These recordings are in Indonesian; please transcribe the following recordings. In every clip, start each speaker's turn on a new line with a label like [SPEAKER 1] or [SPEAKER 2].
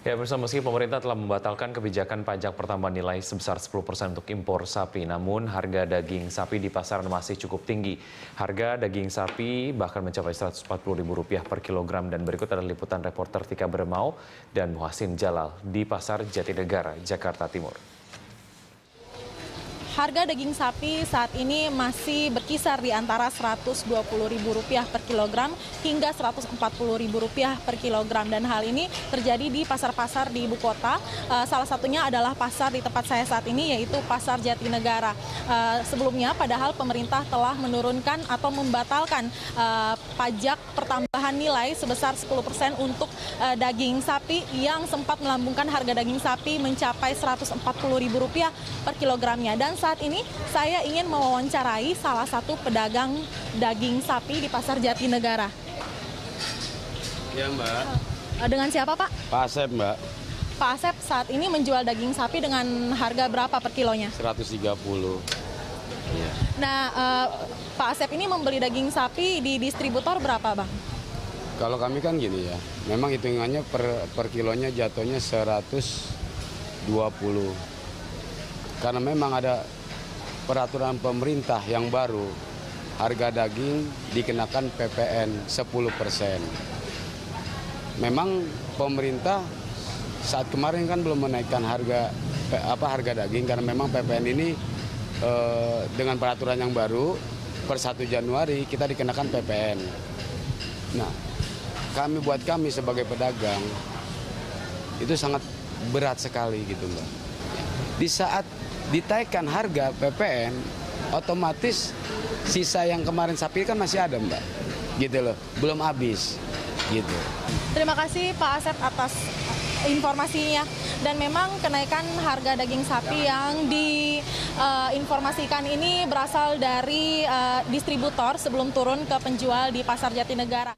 [SPEAKER 1] Ya, bersama meski pemerintah telah membatalkan kebijakan pajak pertambahan nilai sebesar 10% untuk impor sapi, namun harga daging sapi di pasaran masih cukup tinggi. Harga daging sapi bahkan mencapai Rp140.000 per kilogram dan berikut adalah liputan reporter Tika Bermau dan Muhasin Jalal di Pasar Jatinegara, Jakarta Timur
[SPEAKER 2] harga daging sapi saat ini masih berkisar di antara Rp120.000 per kilogram hingga Rp140.000 per kilogram. Dan hal ini terjadi di pasar-pasar di ibu kota. Eh, salah satunya adalah pasar di tempat saya saat ini yaitu Pasar Jatinegara. Eh, sebelumnya padahal pemerintah telah menurunkan atau membatalkan eh, pajak pertambahan nilai sebesar 10% untuk daging sapi yang sempat melambungkan harga daging sapi mencapai Rp140.000 per kilogramnya. Dan saat ini saya ingin mewawancarai salah satu pedagang daging sapi di Pasar Jatinegara.
[SPEAKER 3] Ya Mbak. Eh, dengan siapa, Pak? Pak Asep, Mbak.
[SPEAKER 2] Pak Asep saat ini menjual daging sapi dengan harga berapa per kilonya?
[SPEAKER 3] 130. Iya.
[SPEAKER 2] Nah, uh, Pak Asep ini membeli daging sapi di distributor berapa, Bang?
[SPEAKER 3] Kalau kami kan gini ya, memang hitungannya per, per kilonya jatuhnya 120 karena memang ada peraturan pemerintah yang baru harga daging dikenakan PPN 10 persen. Memang pemerintah saat kemarin kan belum menaikkan harga apa harga daging karena memang PPN ini e, dengan peraturan yang baru per 1 Januari kita dikenakan PPN. Nah, kami buat kami sebagai pedagang itu sangat berat sekali gitu, Mbak. Di saat ditaikkan harga PPN, otomatis sisa yang kemarin sapi kan masih ada mbak, gitu loh, belum habis, gitu.
[SPEAKER 2] Terima kasih Pak Asep atas informasinya dan memang kenaikan harga daging sapi yang diinformasikan uh, ini berasal dari uh, distributor sebelum turun ke penjual di pasar Jatinegara.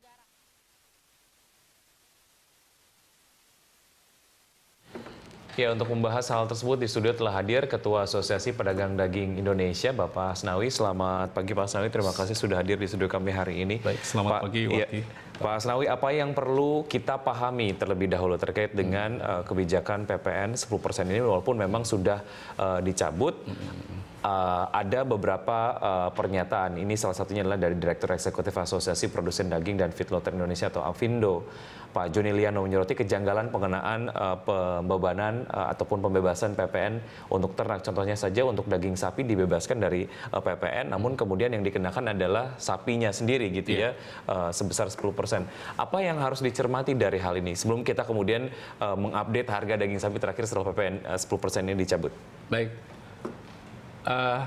[SPEAKER 1] Ya, untuk membahas hal tersebut di studio telah hadir Ketua Asosiasi Pedagang Daging Indonesia, Bapak Asnawi. Selamat pagi Pak Asnawi, terima kasih sudah hadir di studio kami hari ini. Baik, selamat Pak, pagi Wati. Ya, Pak Asnawi, apa yang perlu kita pahami terlebih dahulu terkait dengan hmm. uh, kebijakan PPN 10% ini walaupun memang sudah uh, dicabut? Hmm uh, ada beberapa uh, pernyataan. Ini salah satunya adalah dari Direktur Eksekutif Asosiasi Produsen Daging dan Feed Indonesia atau AVindo, Pak Joni Liano menyoroti kejanggalan pengenaan uh, pembebanan uh, ataupun pembebasan PPN untuk ternak. Contohnya saja untuk daging sapi dibebaskan dari uh, PPN, namun kemudian yang dikenakan adalah sapinya sendiri gitu yeah. ya uh, sebesar 10%. persen. Apa yang harus dicermati dari hal ini sebelum kita kemudian uh, mengupdate harga daging sapi terakhir setelah PPN uh, 10% ini dicabut?
[SPEAKER 3] Baik. Uh,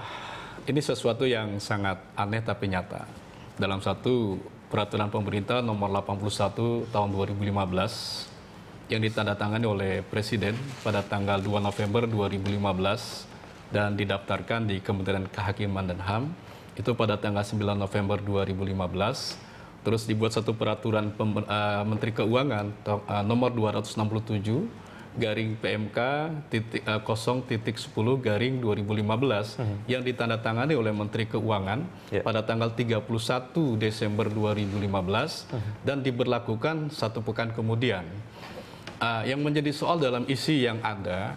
[SPEAKER 3] ini sesuatu yang sangat aneh tapi nyata. Dalam satu peraturan pemerintah nomor 81 tahun 2015 yang ditandatangani oleh Presiden pada tanggal 2 November 2015 dan didaftarkan di Kementerian Kehakiman dan HAM itu pada tanggal 9 November 2015 terus dibuat satu peraturan pem, uh, Menteri Keuangan uh, nomor 267 garing PMK titik, uh, titik 10 garing 2015 hmm. yang ditandatangani oleh Menteri Keuangan yeah. pada tanggal 31 Desember 2015 hmm. dan diberlakukan satu pekan kemudian. Uh, yang menjadi soal dalam isi yang ada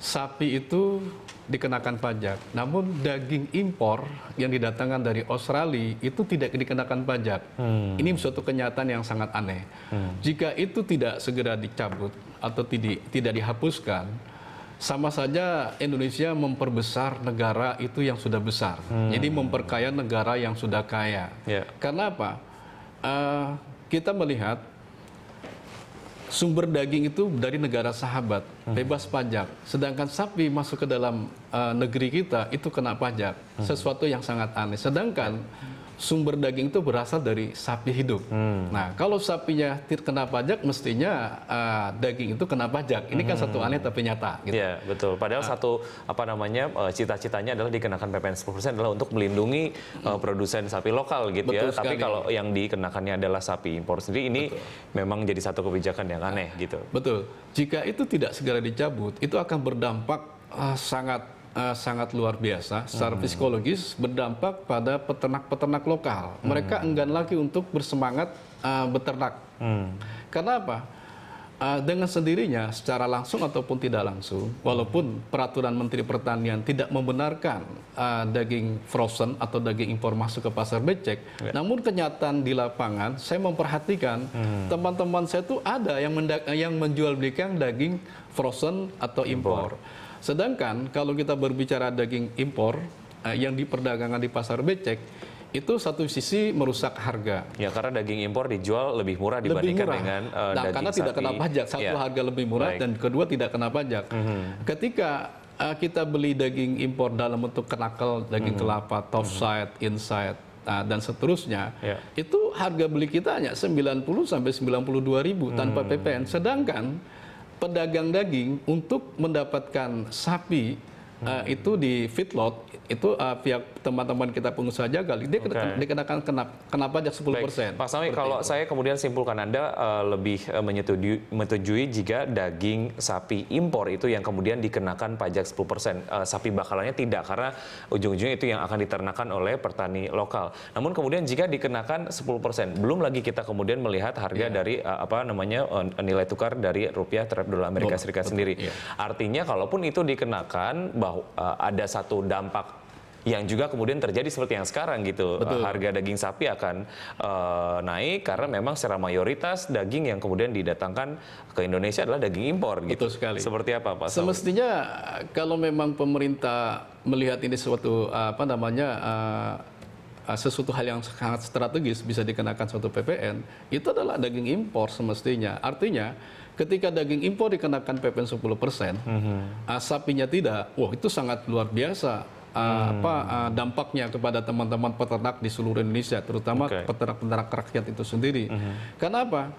[SPEAKER 3] sapi itu dikenakan pajak. Namun daging impor yang didatangkan dari Australia itu tidak dikenakan pajak. Hmm. Ini suatu kenyataan yang sangat aneh. Hmm. Jika itu tidak segera dicabut atau tidak tidak dihapuskan, sama saja Indonesia memperbesar negara itu yang sudah besar. Hmm. Jadi memperkaya negara yang sudah kaya. Yeah. Karena apa? Uh, kita melihat sumber daging itu dari negara sahabat, bebas pajak. Sedangkan sapi masuk ke dalam uh, negeri kita itu kena pajak, sesuatu yang sangat aneh. Sedangkan sumber daging itu berasal dari sapi hidup. Hmm. Nah, kalau sapinya terkena pajak, mestinya uh, daging itu kena pajak. Ini kan satu hmm. aneh tapi nyata.
[SPEAKER 1] Gitu. Iya, betul. Padahal nah. satu apa namanya eh, cita-citanya adalah dikenakan PPN 10% adalah untuk melindungi uh, produsen sapi lokal gitu ya. betul ya. Sekali. Tapi kalau yang dikenakannya adalah sapi impor sendiri, ini betul. memang jadi satu kebijakan yang aneh nah. gitu.
[SPEAKER 3] Betul. Jika itu tidak segera dicabut, itu akan berdampak uh, sangat uh, sangat luar biasa secara hmm. psikologis berdampak pada peternak-peternak lokal. Hmm. Mereka enggan lagi untuk bersemangat uh, beternak. Hmm. Karena apa? Uh, dengan sendirinya secara langsung ataupun tidak langsung, walaupun peraturan Menteri Pertanian tidak membenarkan uh, daging frozen atau daging impor masuk ke pasar becek, ya. namun kenyataan di lapangan saya memperhatikan hmm. teman-teman hmm. saya itu ada yang yang menjual belikan daging frozen atau impor. impor. Sedangkan kalau kita berbicara daging impor uh, yang diperdagangkan di pasar becek, itu satu sisi merusak harga. Ya
[SPEAKER 1] karena daging impor dijual lebih murah dibandingkan lebih murah. dengan uh, nah, daging karena sapi. tidak kena pajak. Satu ya. harga lebih murah Baik. dan kedua tidak kena pajak. Mm -hmm.
[SPEAKER 3] Ketika uh, kita beli daging impor dalam bentuk kenakel, daging mm -hmm. kelapa, top mm -hmm. side, mhm. inside uh, dan seterusnya, yeah. itu harga beli kita hanya 90 sampai 92 ribu tanpa mm -hmm. PPN. Sedangkan pedagang daging untuk mendapatkan sapi uh, itu di feedlot itu uh, pihak teman-teman kita pengusaha jaga, dia okay. dikenakan kenapa, kenapa aja 10 Baik. persen.
[SPEAKER 1] Pak Sami, kalau itu. saya kemudian simpulkan Anda uh, lebih uh, menyetujui, menyetujui jika daging sapi impor itu yang kemudian dikenakan pajak 10 persen. Uh, sapi bakalannya tidak, karena ujung-ujungnya itu yang akan diternakan oleh petani lokal. Namun kemudian jika dikenakan 10 persen, belum lagi kita kemudian melihat harga yeah. dari uh, apa namanya uh, nilai tukar dari rupiah terhadap dolar Amerika Serikat sendiri. yeah. Artinya kalaupun itu dikenakan, bahwa uh, ada satu dampak yang juga kemudian terjadi seperti yang sekarang gitu. Eh, Betul. Harga daging sapi akan uh, naik karena memang secara mayoritas daging yang kemudian didatangkan ke Indonesia adalah daging impor gitu. Betul sekali. Seperti apa Pak? Semestinya kalau
[SPEAKER 3] memang pemerintah melihat ini suatu eh, apa namanya uh, sesuatu hal yang sangat strategis bisa dikenakan suatu PPN itu adalah daging impor semestinya. Artinya ketika daging impor dikenakan PPN 10%, mm -hmm. sapinya tidak. Wah, itu sangat luar biasa uh, apa uh, dampaknya kepada teman-teman peternak di seluruh Indonesia, terutama okay. peternak-peternak rakyat itu sendiri. Kenapa -hmm. Karena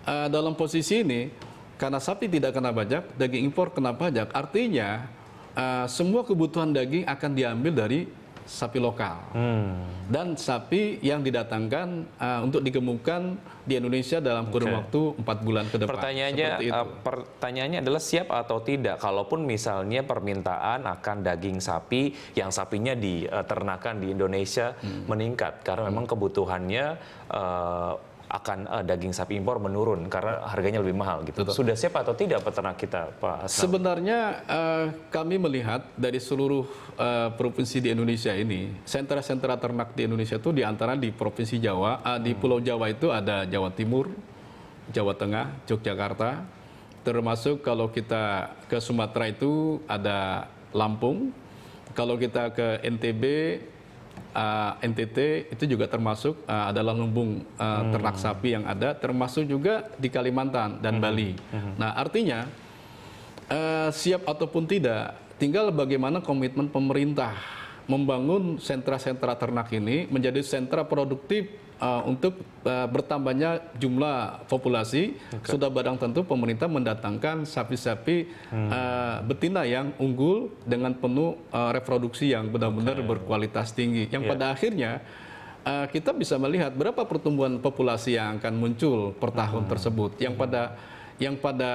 [SPEAKER 3] Uh, dalam posisi ini, karena sapi tidak kena pajak, daging impor kena pajak, artinya uh, semua kebutuhan daging akan diambil dari sapi lokal hmm. dan sapi yang didatangkan uh, untuk digemukkan di Indonesia dalam kurun okay. waktu empat
[SPEAKER 1] bulan ke depan. Pertanyaannya, uh, pertanyaannya adalah siap atau tidak? Kalaupun misalnya permintaan akan daging sapi yang sapinya diternakan di Indonesia hmm. meningkat karena memang kebutuhannya uh, akan uh, daging sapi impor menurun karena harganya lebih mahal gitu. Betul. Sudah siapa atau tidak peternak kita, Pak?
[SPEAKER 3] Sebenarnya uh, kami melihat dari seluruh uh, provinsi di Indonesia ini, sentra-sentra ternak di Indonesia itu di antara di provinsi Jawa, uh, di hmm. Pulau Jawa itu ada Jawa Timur, Jawa Tengah, Yogyakarta, termasuk kalau kita ke Sumatera itu ada Lampung, kalau kita ke NTB uh, eh, NTT itu juga termasuk uh, adalah lumbung uh, hmm. ternak sapi yang ada, termasuk juga di Kalimantan dan hmm. Bali. Hmm. Nah artinya uh, siap ataupun tidak, tinggal bagaimana komitmen pemerintah membangun sentra-sentra ternak ini menjadi sentra produktif uh, untuk uh, bertambahnya jumlah populasi, okay. sudah barang tentu pemerintah mendatangkan sapi-sapi hmm. uh, betina yang unggul dengan penuh uh, reproduksi yang benar-benar okay. berkualitas tinggi. Yang yeah. pada akhirnya uh, kita bisa melihat berapa pertumbuhan populasi yang akan muncul per tahun hmm. tersebut. Yang pada yang pada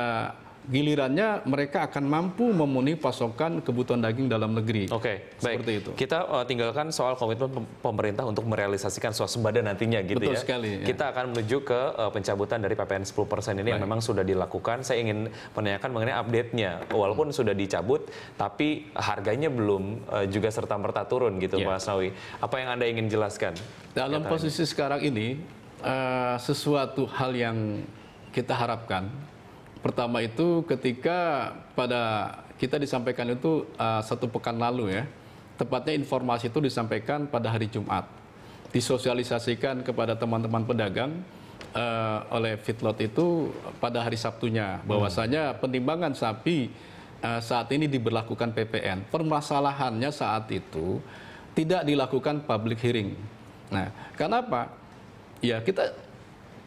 [SPEAKER 3] gilirannya mereka akan mampu memenuhi pasokan
[SPEAKER 1] kebutuhan daging dalam negeri. Oke, okay, seperti baik. itu. Kita uh, tinggalkan soal komitmen pemerintah untuk merealisasikan swasembada nantinya gitu Betul ya. sekali. Ya. Kita akan menuju ke uh, pencabutan dari PPN 10% ini baik. yang memang sudah dilakukan. Saya ingin menanyakan mengenai update-nya. Walaupun hmm. sudah dicabut, tapi harganya belum uh, juga serta-merta turun gitu yeah. Mas Nawi. Apa yang Anda ingin jelaskan? Dalam posisi
[SPEAKER 3] sekarang ini, uh, sesuatu hal yang kita harapkan pertama itu ketika pada kita disampaikan itu uh, satu pekan lalu ya. Tepatnya informasi itu disampaikan pada hari Jumat. Disosialisasikan kepada teman-teman pedagang uh, oleh Fitlot itu pada hari Sabtunya hmm. bahwasanya hmm. penimbangan sapi uh, saat ini diberlakukan PPN. Permasalahannya saat itu tidak dilakukan public hearing. Nah, kenapa? Ya kita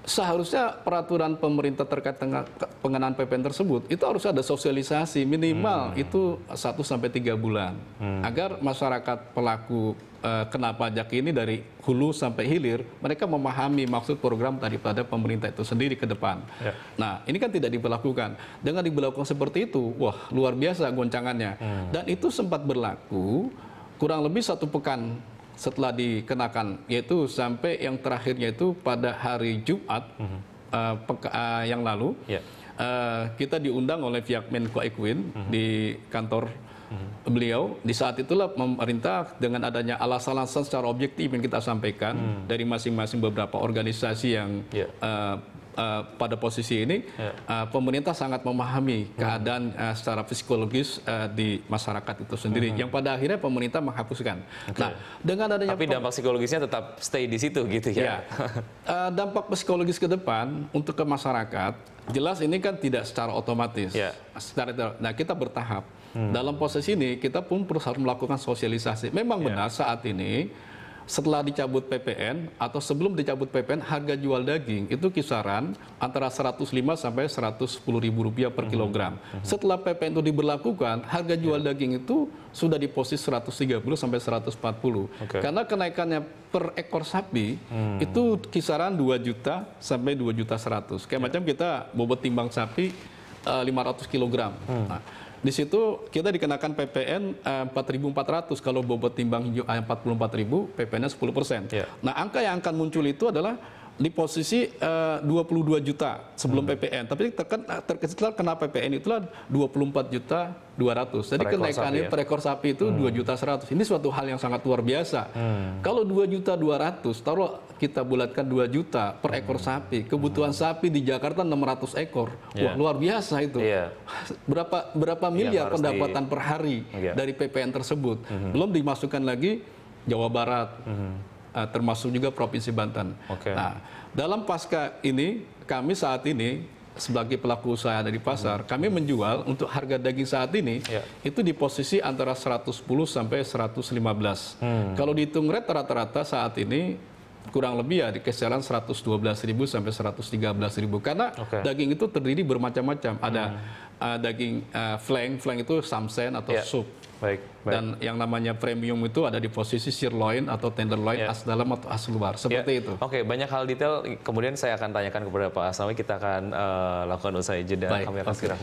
[SPEAKER 3] seharusnya peraturan pemerintah terkait dengan pengenaan PPN tersebut itu harus ada sosialisasi minimal hmm. itu 1 sampai 3 bulan hmm. agar masyarakat pelaku uh, kena pajak ini dari hulu sampai hilir mereka memahami maksud program daripada pemerintah itu sendiri ke depan. Ya. Nah, ini kan tidak diberlakukan. Dengan diberlakukan seperti itu, wah luar biasa goncangannya. Hmm. Dan itu sempat berlaku kurang lebih satu pekan setelah dikenakan yaitu sampai yang terakhirnya itu pada hari Jumat mm -hmm. uh, uh, yang lalu yeah. Ya. uh, kita diundang oleh pihak Menko Ekuin mm -hmm. di kantor mm -hmm. beliau di saat itulah pemerintah dengan adanya alasan-alasan secara objektif yang kita sampaikan mm. dari masing-masing beberapa organisasi yang yeah. Ya. uh, uh, pada posisi ini yeah. Ya. uh, pemerintah sangat memahami keadaan uh, secara psikologis uh, di masyarakat itu sendiri hmm. yang pada akhirnya pemerintah menghapuskan. Okay. Nah, dengan adanya Tapi dampak psikologisnya tetap stay di situ gitu ya. Yeah. Ya. uh, dampak psikologis ke depan untuk ke masyarakat jelas ini kan tidak secara otomatis. Yeah. Secara nah kita bertahap. Hmm. Dalam proses ini kita pun harus melakukan sosialisasi. Memang yeah. benar saat ini setelah dicabut PPN atau sebelum dicabut PPN harga jual daging itu kisaran antara 105 sampai 110 ribu rupiah per hmm. kilogram. Mm -hmm. Setelah PPN itu diberlakukan harga jual yeah. daging itu sudah di posisi 130 sampai 140. Okay. Karena kenaikannya per ekor sapi hmm. itu kisaran 2 juta sampai 2 juta 100. Kayak yeah. macam kita bobot timbang sapi uh, eh, 500 kilogram. Hmm. Nah, di situ kita dikenakan PPN 4.400 eh, kalau bobot timbang hijau 44.000, PPN-nya 10 persen. Yeah. Nah angka yang akan muncul itu adalah di posisi eh, uh, 22 juta sebelum hmm. PPN, tapi terkena, eh, terkecil kena PPN itulah 24 juta 200. Jadi per kenaikan sapi, ya? per ekor sapi itu hmm. 2 juta 100. Ini suatu hal yang sangat luar biasa. Hmm. Kalau 2 juta 200, taruh kita bulatkan 2 juta per ekor hmm. sapi. Kebutuhan hmm. sapi di Jakarta 600 ekor. Yeah. Wah, iya. luar biasa itu. Yeah. Berapa berapa iya, miliar pendapatan di... per hari yeah. dari PPN tersebut. Hmm. Belum dimasukkan lagi Jawa Barat. Hmm Eh, termasuk juga Provinsi Banten. Okay. Nah, dalam pasca ini kami saat ini sebagai pelaku usaha dari pasar, hmm. kami menjual untuk harga daging saat ini yeah. itu di posisi antara 110 sampai 115. Hmm. Kalau dihitung rate rata-rata saat ini kurang lebih ya di kisaran 112.000 sampai 113.000 karena okay. daging itu terdiri bermacam-macam. Ada hmm uh, daging uh, flank, flank itu samsen atau yeah. sup. Baik, baik. Dan yang namanya premium itu ada di posisi sirloin atau tenderloin yeah. as dalam atau as
[SPEAKER 1] luar, seperti yeah. itu. Oke, okay, banyak hal detail kemudian saya akan tanyakan kepada Pak Asnawi, kita akan uh, lakukan usai jeda. Baik. Kami akan okay. segera